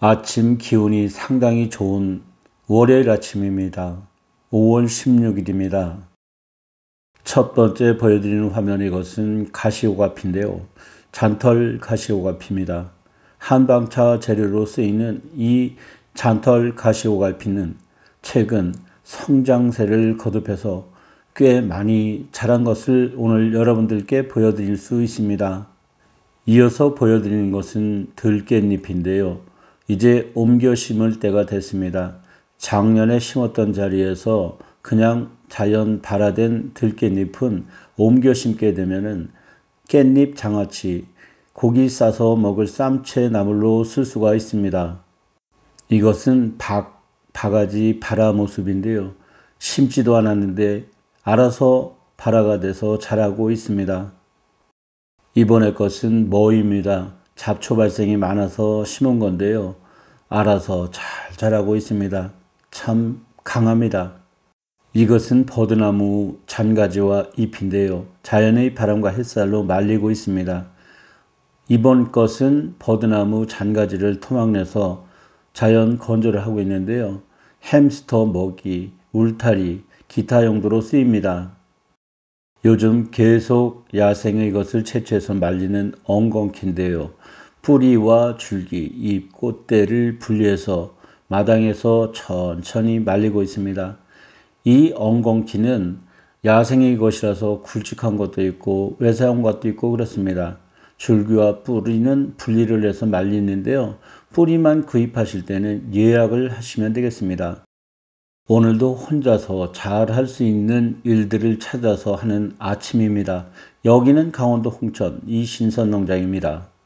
아침 기온이 상당히 좋은 월요일 아침입니다. 5월 16일입니다. 첫 번째 보여드리는 화면 이것은 가시오가피인데요. 잔털 가시오가피입니다. 한방차 재료로 쓰이는 이 잔털 가시오가피는 최근 성장세를 거듭해서 꽤 많이 자란 것을 오늘 여러분들께 보여드릴 수 있습니다. 이어서 보여드리는 것은 들깻잎인데요. 이제 옮겨 심을 때가 됐습니다. 작년에 심었던 자리에서 그냥 자연 발화된 들깻잎은 옮겨 심게 되면은 깻잎 장아찌, 고기 싸서 먹을 쌈채 나물로 쓸 수가 있습니다. 이것은 박, 바가지 발화 모습인데요. 심지도 않았는데 알아서 발화가 돼서 자라고 있습니다. 이번의 것은 머입니다. 잡초 발생이 많아서 심은 건데요. 알아서 잘 자라고 있습니다. 참 강합니다. 이것은 버드나무 잔가지와 잎인데요. 자연의 바람과 햇살로 말리고 있습니다. 이번 것은 버드나무 잔가지를 토막내서 자연 건조를 하고 있는데요. 햄스터 먹이, 울타리, 기타 용도로 쓰입니다. 요즘 계속 야생의 것을 채취해서 말리는 엉겅퀴인데요. 뿌리와 줄기, 잎, 꽃대를 분리해서 마당에서 천천히 말리고 있습니다. 이 엉겅퀴는 야생의 것이라서 굵직한 것도 있고 외사한 것도 있고 그렇습니다. 줄기와 뿌리는 분리를 해서 말리는데요. 뿌리만 구입하실 때는 예약을 하시면 되겠습니다. 오늘도 혼자서 잘 할 수 있는 일들을 찾아서 하는 아침입니다. 여기는 강원도 홍천 이신선 농장입니다.